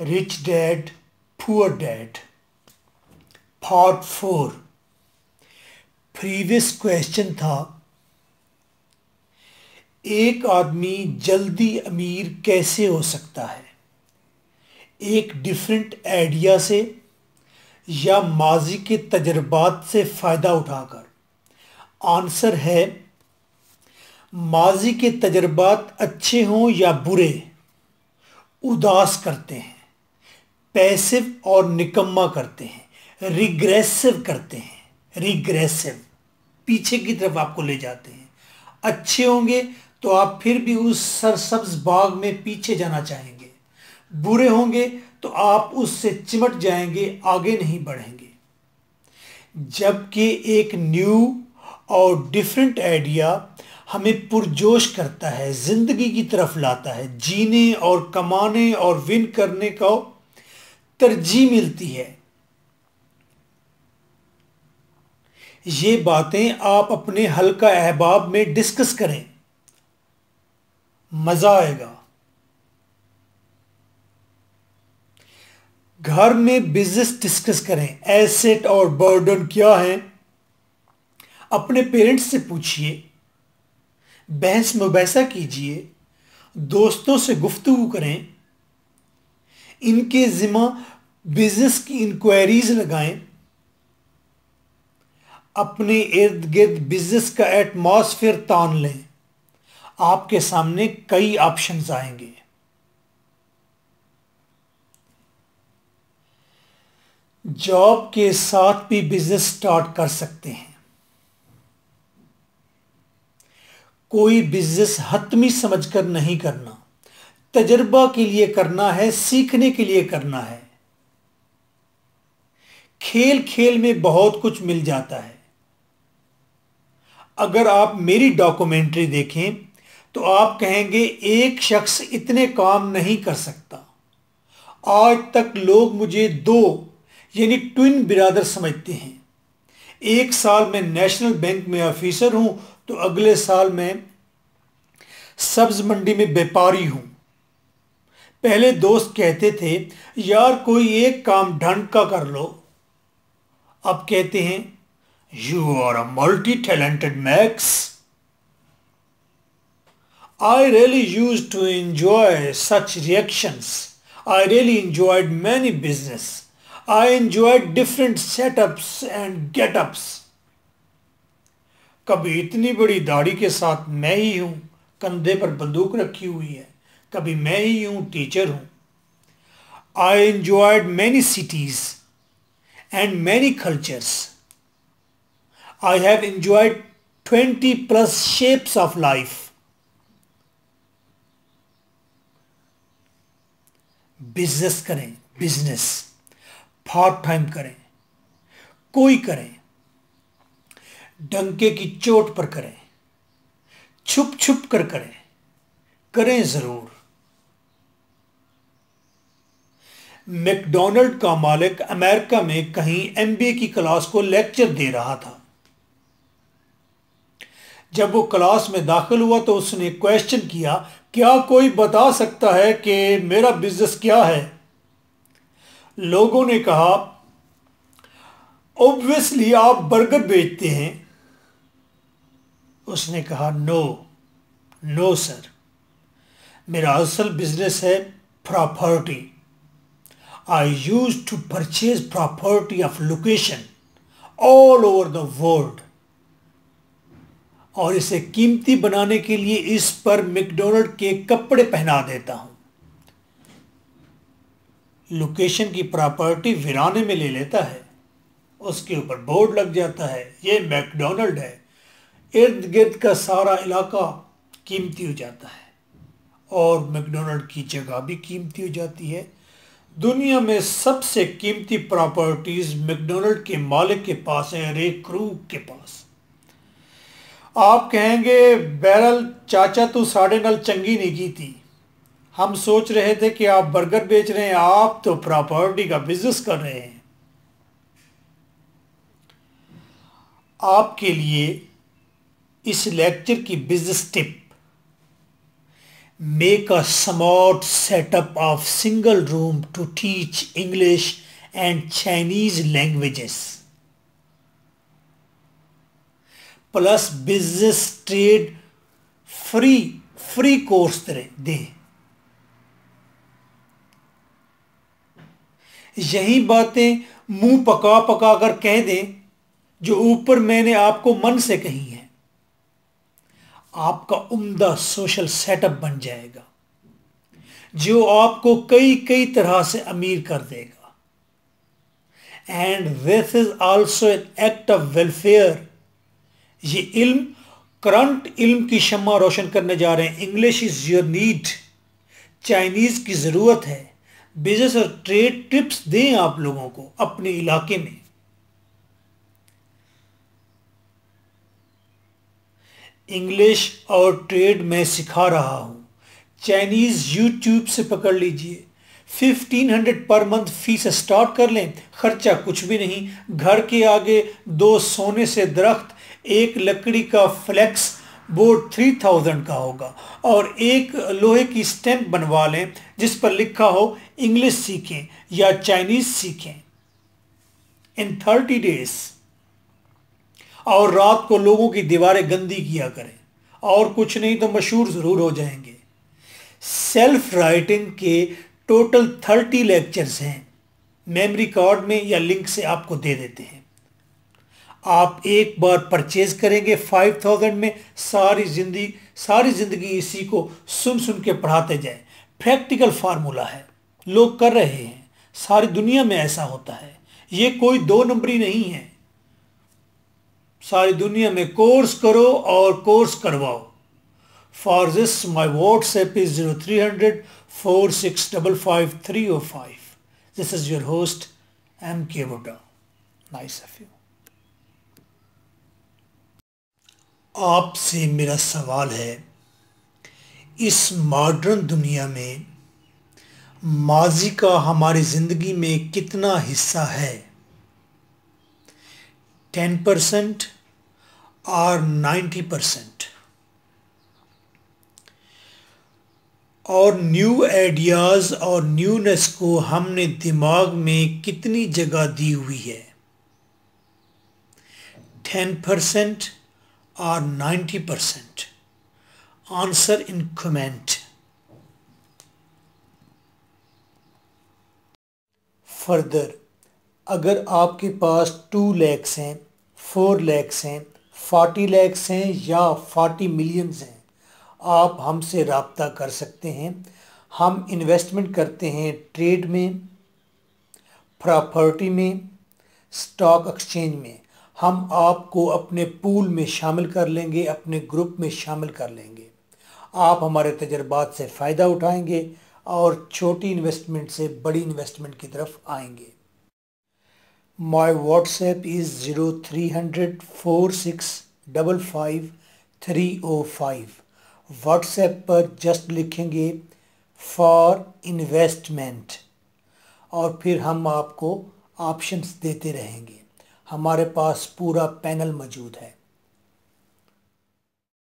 Rich dad poor dad part four previous question था एक आदमी जल्दी अमीर कैसे हो सकता है एक डिफरेंट आइडिया से या माजी के तजर्बात से फ़ायदा उठाकर आंसर है माजी के तजर्बात अच्छे हों या बुरे उदास करते हैं पैसिव और निकम्मा करते हैं रिग्रेसिव करते हैं रिग्रेसिव पीछे की तरफ आपको ले जाते हैं अच्छे होंगे तो आप फिर भी उस सरसब्ज बाग में पीछे जाना चाहेंगे बुरे होंगे तो आप उससे चिमट जाएंगे आगे नहीं बढ़ेंगे जबकि एक न्यू और डिफरेंट आइडिया हमें पुरजोश करता है ज़िंदगी की तरफ लाता है जीने और कमाने और विन करने का तरजीह मिलती है ये बातें आप अपने हल्का अहबाब में डिस्कस करें मज़ा आएगा घर में बिजनेस डिस्कस करें एसेट और बर्डन क्या है अपने पेरेंट्स से पूछिए बहस मुबैसा कीजिए दोस्तों से गुफ्तु करें इनके ज़िम्मा बिजनेस की इंक्वायरीज लगाएं अपने इर्द गिर्द बिजनेस का एटमॉस्फेयर तान लें आपके सामने कई ऑप्शंस आएंगे जॉब के साथ भी बिजनेस स्टार्ट कर सकते हैं कोई बिजनेस हतमी समझकर नहीं करना तजर्बा के लिए करना है सीखने के लिए करना है खेल खेल में बहुत कुछ मिल जाता है अगर आप मेरी डॉक्यूमेंट्री देखें तो आप कहेंगे एक शख्स इतने काम नहीं कर सकता आज तक लोग मुझे दो यानी ट्विन बिरादर समझते हैं एक साल मैं नेशनल बैंक में ऑफिसर हूं तो अगले साल मैं सब्ज मंडी में व्यापारी हूं पहले दोस्त कहते थे यार कोई एक काम ढंग का कर लो अब कहते हैं you are a multi talented max I really use to enjoy such reaction I really enjoyed many business I enjoy different setups and getup कभी इतनी बड़ी दाढ़ी के साथ मैं ही हूं कंधे पर बंदूक रखी हुई है कभी मैं ही हूँ टीचर हूँ I enjoyed many cities and many cultures I have enjoyed twenty plus shapes of life business करें बिजनेस पार्ट टाइम करें कोई करें डंके की चोट पर करें छुप छुप कर करें करें ज़रूर मैकडोनल्ड का मालिक अमेरिका में कहीं एमबीए की क्लास को लेक्चर दे रहा था जब वो क्लास में दाखिल हुआ तो उसने क्वेश्चन किया क्या कोई बता सकता है कि मेरा बिजनेस क्या है लोगों ने कहा ऑब्वियसली आप बर्गर बेचते हैं उसने कहा नो नो सर मेरा असल बिजनेस है property are used to purchase property of location all over the world और इसे कीमती बनाने के लिए इस पर मैकडोनल्ड के कपड़े पहना देता हूं लोकेशन की प्रॉपर्टी वीराने में ले लेता है उसके ऊपर बोर्ड लग जाता है ये मैकडोनल्ड है इर्द गिर्द का सारा इलाका कीमती हो जाता है और मैकडोनल्ड की जगह भी कीमती हो जाती है दुनिया में सबसे कीमती प्रॉपर्टीज मैकडोनल्ड के मालिक के पास है रे क्रू के पास आप कहेंगे बैरल चाचा तो साढ़े नल चंगी नहीं की थी हम सोच रहे थे कि आप बर्गर बेच रहे हैं आप तो प्रॉपर्टी का बिजनेस कर रहे हैं आपके लिए इस लेक्चर की business tip make a smart setup of single room to teach English and Chinese languages. Plus business trade free free course course दें यही बातें मुंह पका पका कर कह दें जो ऊपर मैंने आपको मन से कही है आपका उम्दा सोशल सेटअप बन जाएगा जो आपको कई कई तरह से अमीर कर देगा and this is also an act of welfare ये इल्म करंट इल्म की शमा रोशन करने जा रहे हैं English is your need Chinese की ज़रूरत है बिजनेस और ट्रेड ट्रिप्स दें आप लोगों को अपने इलाके में इंग्लिश और ट्रेड मैं सिखा रहा हूँ चाइनीज़ यूट्यूब से पकड़ लीजिए 1500 पर मंथ फीस स्टार्ट कर लें खर्चा कुछ भी नहीं घर के आगे दो सोने से दरख्त एक लकड़ी का फ्लेक्स बोर्ड 3000 का होगा और एक लोहे की स्टैंप बनवा लें जिस पर लिखा हो इंग्लिश सीखें या चाइनीज़ सीखें इन 30 डेज़ और रात को लोगों की दीवारें गंदी किया करें और कुछ नहीं तो मशहूर ज़रूर हो जाएंगे सेल्फ राइटिंग के टोटल थर्टी लेक्चर्स हैं मेमोरी कार्ड में या लिंक से आपको दे देते हैं आप एक बार परचेज करेंगे फाइव थाउजेंड में सारी जिंदगी सारी जिंदगी इसी को सुन सुन के पढ़ाते जाएं प्रैक्टिकल फार्मूला है लोग कर रहे हैं सारी दुनिया में ऐसा होता है ये कोई दो नंबरी नहीं है सारी दुनिया में कोर्स करो और कोर्स करवाओ for this my WhatsApp is zero three hundred four six double five three O five this is your host M K वोडा नाइस ऑफ यू आपसे मेरा सवाल है इस मॉडर्न दुनिया में माजी का हमारी ज़िंदगी में कितना हिस्सा है टेन परसेंट are 90% और न्यू आइडियाज़ और न्यूनेस को हमने दिमाग में कितनी जगह दी हुई है टेन परसेंट और ninety percent answer in comment further अगर आपके पास टू लैक्स हैं फोर लैक्स हैं फोर्टी लैक्स हैं या फोर्टी मिलियंस हैं आप हमसे रबता कर सकते हैं हम इन्वेस्टमेंट करते हैं ट्रेड में प्रॉपर्टी में स्टॉक एक्सचेंज में हम आपको अपने पूल में शामिल कर लेंगे अपने ग्रुप में शामिल कर लेंगे आप हमारे तजर्बात से फ़ायदा उठाएंगे और छोटी इन्वेस्टमेंट से बड़ी इन्वेस्टमेंट की तरफ आएंगे My WhatsApp is 0300 4655305 WhatsApp पर जस्ट लिखेंगे फॉर इन्वेस्टमेंट और फिर हम आपको ऑप्शंस देते रहेंगे हमारे पास पूरा पैनल मौजूद है